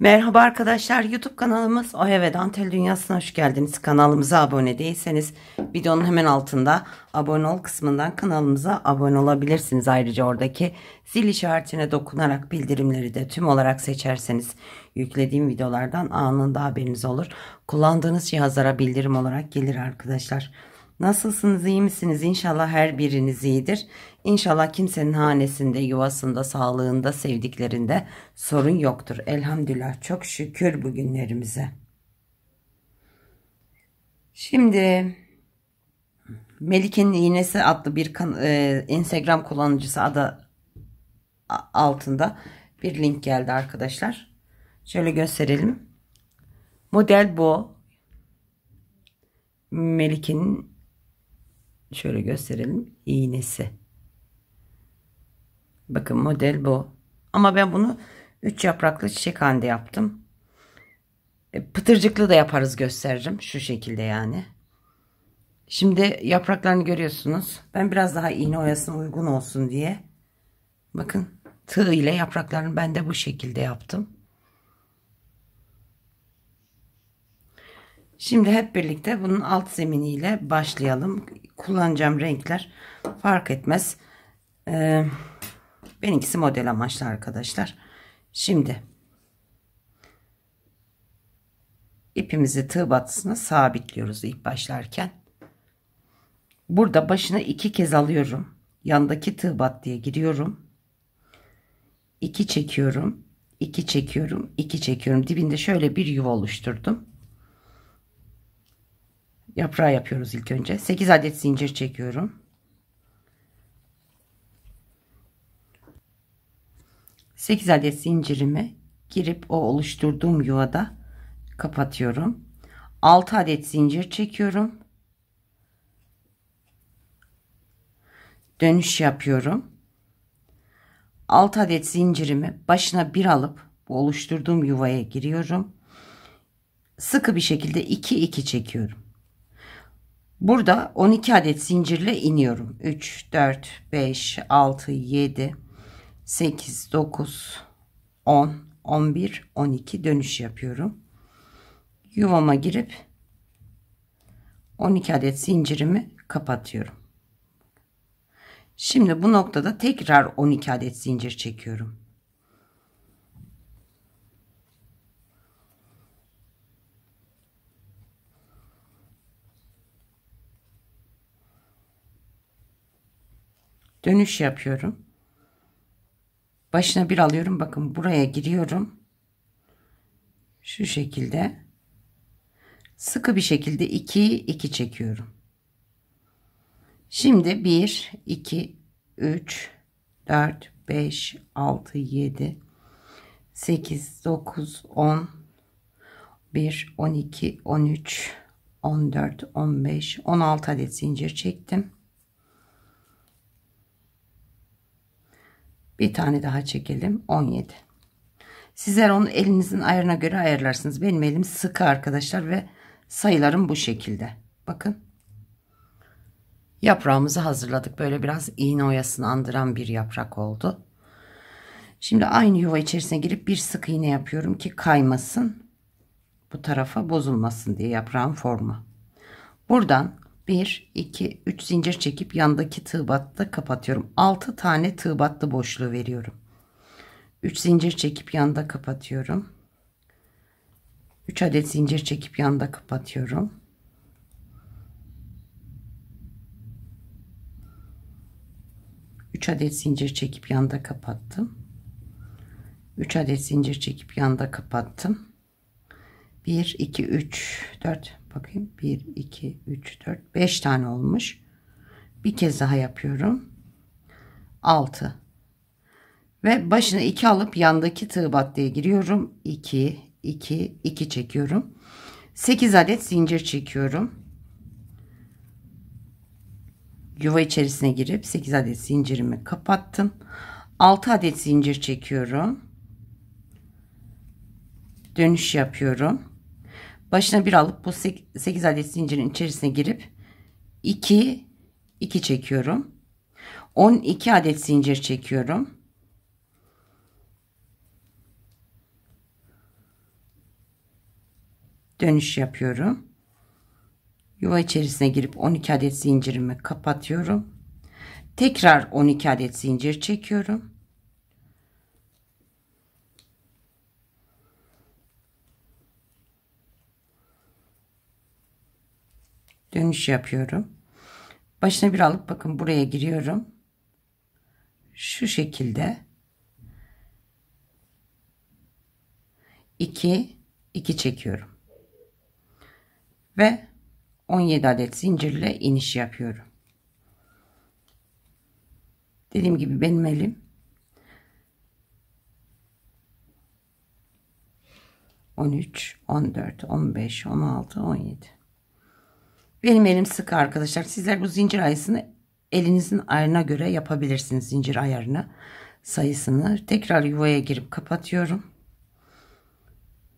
Merhaba arkadaşlar YouTube kanalımız O Eve Dantel Dünyası'na hoş geldiniz. Kanalımıza abone değilseniz videonun hemen altında abone ol kısmından kanalımıza abone olabilirsiniz. Ayrıca oradaki zil işaretine dokunarak bildirimleri de tüm olarak seçerseniz yüklediğim videolardan anında haberiniz olur. Kullandığınız cihazlara bildirim olarak gelir arkadaşlar. Nasılsınız, iyi misiniz? İnşallah her biriniz iyidir. İnşallah kimsenin hanesinde, yuvasında, sağlığında, sevdiklerinde sorun yoktur. Elhamdülillah çok şükür bugünlerimize. Şimdi Melike'nin iğnesi adlı bir e, Instagram kullanıcısı adı altında bir link geldi arkadaşlar. Şöyle gösterelim. Model bu. Melike'nin şöyle gösterelim iğnesi. Bakın model bu. Ama ben bunu 3 yapraklı çiçek hande yaptım. E, pıtırcıklı da yaparız gösteririm. Şu şekilde yani. Şimdi yapraklarını görüyorsunuz. Ben biraz daha iğne oyasına uygun olsun diye. Bakın tığ ile yapraklarını ben de bu şekilde yaptım. Şimdi hep birlikte bunun alt zeminiyle başlayalım. Kullanacağım renkler fark etmez. Ee, benimkisi model amaçlı arkadaşlar. Şimdi ipimizi tığ batısına sabitliyoruz ilk başlarken. Burada başına iki kez alıyorum. Yandaki tığ diye giriyorum. 2 çekiyorum. 2 çekiyorum. 2 çekiyorum. Dibinde şöyle bir yuva oluşturdum yaprağı yapıyoruz ilk önce 8 adet zincir çekiyorum Sekiz adet zincirimi girip o oluşturduğum yuvada kapatıyorum Altı adet zincir çekiyorum dönüş yapıyorum Altı adet zincirimi başına bir alıp bu oluşturduğum yuvaya giriyorum sıkı bir şekilde iki iki çekiyorum Burada 12 adet zincirle iniyorum. 3, 4, 5, 6, 7, 8, 9, 10, 11, 12 dönüş yapıyorum. Yuvama girip 12 adet zincirimi kapatıyorum. Şimdi bu noktada tekrar 12 adet zincir çekiyorum. dönüş yapıyorum. Başına bir alıyorum. Bakın buraya giriyorum. Şu şekilde. Sıkı bir şekilde 2 2 çekiyorum. Şimdi 1 2 3 4 5 6 7 8 9 10 1 12 13 14 15 16 adet zincir çektim. Bir tane daha çekelim. 17. Sizler onu elinizin ayarına göre ayarlarsınız. Benim elim sıkı arkadaşlar ve sayılarım bu şekilde. Bakın. Yaprağımızı hazırladık. Böyle biraz iğne oyasını andıran bir yaprak oldu. Şimdi aynı yuva içerisine girip bir sık iğne yapıyorum ki kaymasın. Bu tarafa bozulmasın diye yaprağın formu. Buradan 1, 2, 3 zincir çekip yandaki tığ battı kapatıyorum. 6 tane tığ battı boşluğu veriyorum. 3 zincir çekip yanda kapatıyorum. 3 adet zincir çekip yanda kapatıyorum. Üç adet zincir çekip yanda kapattım. 3 adet zincir çekip yanda kapattım. 1 2 3 4 Bakayım 1, 2, 3, 4, 5 tane olmuş. Bir kez daha yapıyorum. 6 ve başına 2 alıp yandaki tığ battıya giriyorum. 2, 2, 2 çekiyorum. 8 adet zincir çekiyorum. Yuva içerisine girip 8 adet zincirimi kapattım. 6 adet zincir çekiyorum. Dönüş yapıyorum. Başına bir alıp bu 8 adet zincirin içerisine girip 2 2 çekiyorum. 12 adet zincir çekiyorum. Dönüş yapıyorum. Yuva içerisine girip 12 adet zincirimi kapatıyorum. Tekrar 12 adet zincir çekiyorum. dönüş yapıyorum. Başına bir alıp bakın buraya giriyorum. Şu şekilde. 2 2 çekiyorum. Ve 17 adet zincirle iniş yapıyorum. Dediğim gibi benim elim 13, 14, 15, 16, 17. Benim elim sıkı arkadaşlar. Sizler bu zincir ayısını elinizin ayarına göre yapabilirsiniz. Zincir ayarını sayısını. Tekrar yuvaya girip kapatıyorum.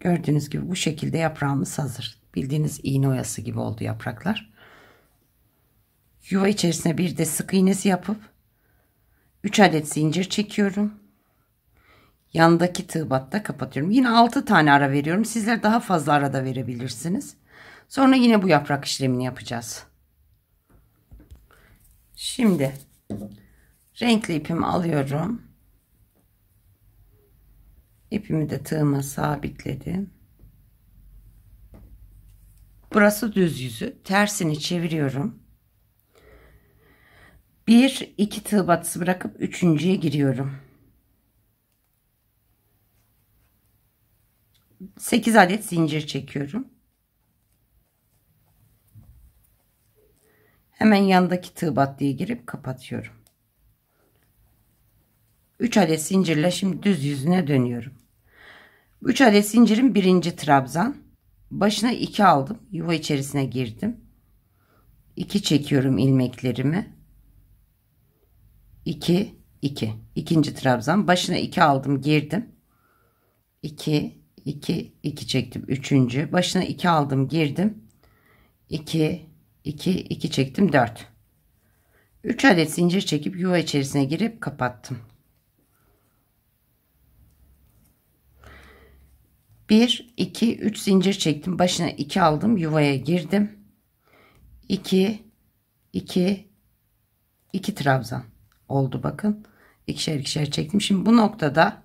Gördüğünüz gibi bu şekilde yaprağımız hazır. Bildiğiniz iğne oyası gibi oldu yapraklar. Yuva içerisine bir de sık iğnesi yapıp 3 adet zincir çekiyorum. Yandaki tığ batta kapatıyorum. Yine 6 tane ara veriyorum. Sizler daha fazla arada verebilirsiniz. Sonra yine bu yaprak işlemini yapacağız. Şimdi renkli ipimi alıyorum. İpimi de tığıma sabitledim. Burası düz yüzü. Tersini çeviriyorum. Bir, iki tığ batısı bırakıp üçüncüye giriyorum. Sekiz adet zincir çekiyorum. Hemen yandaki tığ battıya girip kapatıyorum. 3 adet zincirle şimdi düz yüzüne dönüyorum. 3 adet zincirin birinci trabzan. Başına 2 aldım. Yuva içerisine girdim. 2 çekiyorum ilmeklerimi. 2 2 ikinci trabzan başına 2 aldım girdim 2 2 2 çektim üçüncü başına 2 aldım girdim 2 2, 2 çektim 4. 3 adet zincir çekip yuva içerisine girip kapattım. 1, 2, 3 zincir çektim. Başına 2 aldım. Yuvaya girdim. 2, 2, 2 trabzan oldu bakın. ikişer ikişer çektim. Şimdi bu noktada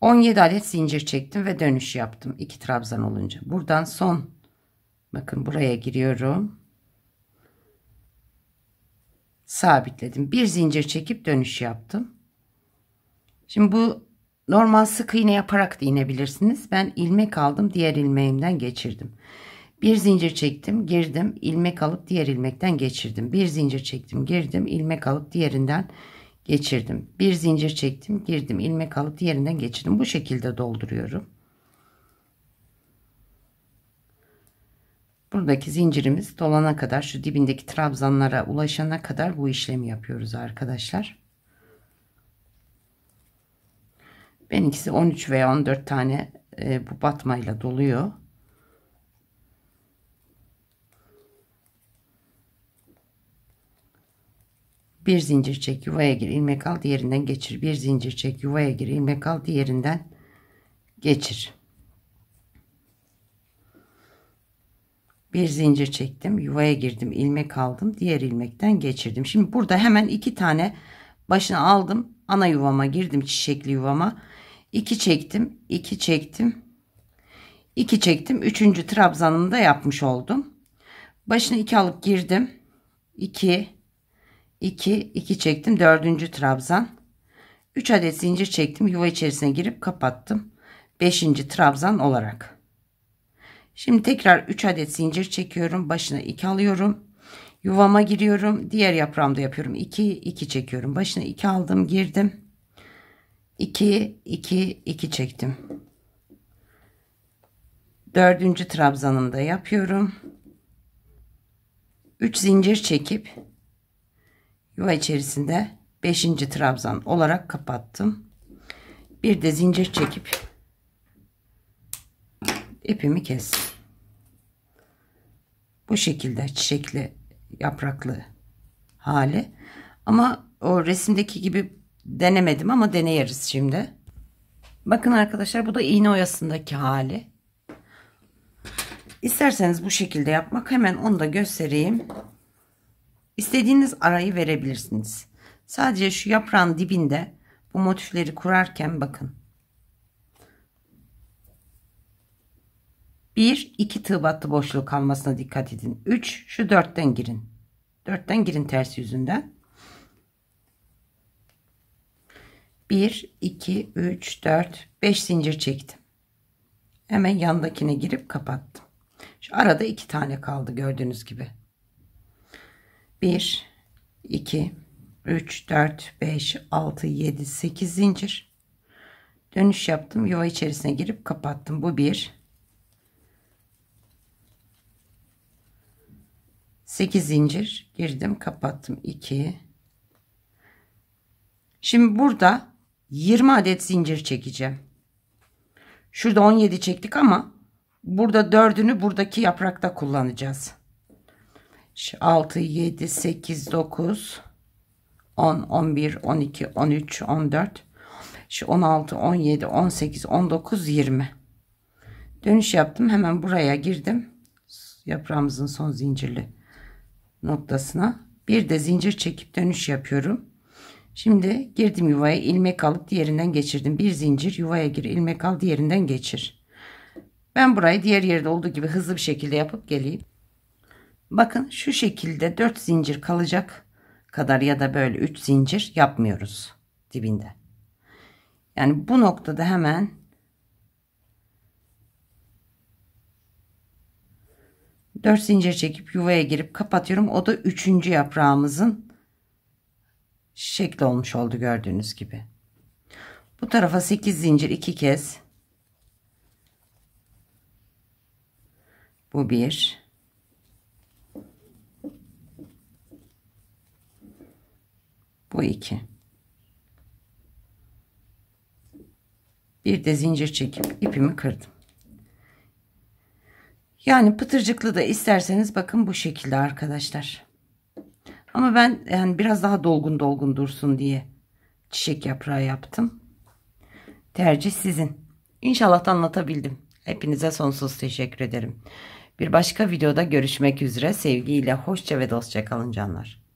17 adet zincir çektim ve dönüş yaptım. 2 trabzan olunca. Buradan son bakın buraya giriyorum. Sabitledim. Bir zincir çekip dönüş yaptım. Şimdi bu normal sık iğne yaparak da inebilirsiniz. Ben ilmek aldım. Diğer ilmeğimden geçirdim. Bir zincir çektim, girdim, ilmek alıp diğer ilmekten geçirdim. Bir zincir çektim, girdim, ilmek alıp diğerinden geçirdim geçirdim. Bir zincir çektim, girdim. ilmek alıp diğerinden geçirdim. Bu şekilde dolduruyorum. Buradaki zincirimiz dolana kadar şu dibindeki trabzanlara ulaşana kadar bu işlemi yapıyoruz arkadaşlar. Benimkisi 13 veya 14 tane e, bu batmayla doluyor. Bir zincir çek yuvaya gir ilmek al diğerinden geçir. Bir zincir çek yuvaya gir ilmek al diğerinden geçir. Bir zincir çektim yuvaya girdim ilmek aldım diğer ilmekten geçirdim. Şimdi burada hemen iki tane başına aldım ana yuvama girdim çiçekli yuvama. iki çektim iki çektim iki çektim üçüncü trabzanımı da yapmış oldum. Başına iki alıp girdim. 2 2, 2 çektim. 4. trabzan. 3 adet zincir çektim. Yuva içerisine girip kapattım. 5. trabzan olarak. Şimdi tekrar 3 adet zincir çekiyorum. Başına 2 alıyorum. Yuvama giriyorum. Diğer yaprağımda yapıyorum. 2, 2 çekiyorum. Başına 2 aldım. Girdim. 2, 2, 2 çektim. Dördüncü trabzanımda yapıyorum. 3 zincir çekip yuva içerisinde 5. trabzan olarak kapattım. Bir de zincir çekip ipimi kestim. Bu şekilde çiçekli yapraklı hali. Ama o resimdeki gibi denemedim ama deneyeriz şimdi. Bakın arkadaşlar bu da iğne oyasındaki hali. İsterseniz bu şekilde yapmak hemen onu da göstereyim. İstediğiniz arayı verebilirsiniz. Sadece şu yaprağın dibinde bu motifleri kurarken bakın. Bir, iki tığ battı boşluğu kalmasına dikkat edin. Üç, şu dörtten girin. Dörtten girin ters yüzünden. 1, 2, 3, 4, 5 zincir çektim. Hemen yandakine girip kapattım. Şu arada iki tane kaldı gördüğünüz gibi. 1 2 3 4 5 6 7 8 zincir dönüş yaptım yuva içerisine girip kapattım bu bir 8 zincir girdim kapattım 2 şimdi burada 20 adet zincir çekeceğim şurada 17 çektik ama burada dördünü buradaki yaprakta kullanacağız 6, 7, 8, 9, 10, 11, 12, 13, 14, 16, 17, 18, 19, 20. Dönüş yaptım. Hemen buraya girdim. Yaprağımızın son zincirli noktasına. Bir de zincir çekip dönüş yapıyorum. Şimdi girdim yuvaya ilmek alıp diğerinden geçirdim. Bir zincir yuvaya gir ilmek al diğerinden geçir. Ben burayı diğer yerde olduğu gibi hızlı bir şekilde yapıp geleyim. Bakın şu şekilde 4 zincir kalacak kadar ya da böyle 3 zincir yapmıyoruz dibinde. Yani bu noktada hemen dört zincir çekip yuvaya girip kapatıyorum. O da üçüncü yaprağımızın şekli olmuş oldu gördüğünüz gibi. Bu tarafa sekiz zincir iki kez. Bu bir. bu iki bir de zincir çekip ipimi kırdım yani pıtırcıklı da isterseniz bakın bu şekilde arkadaşlar ama ben yani biraz daha dolgun dolgun dursun diye çiçek yaprağı yaptım tercih sizin İnşallah anlatabildim hepinize sonsuz teşekkür ederim bir başka videoda görüşmek üzere sevgiyle hoşça ve dostça kalın canlar